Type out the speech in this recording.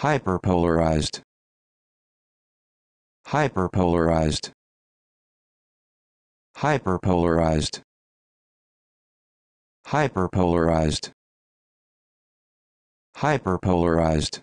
hyperpolarized hyperpolarized hyperpolarized hyperpolarized hyperpolarized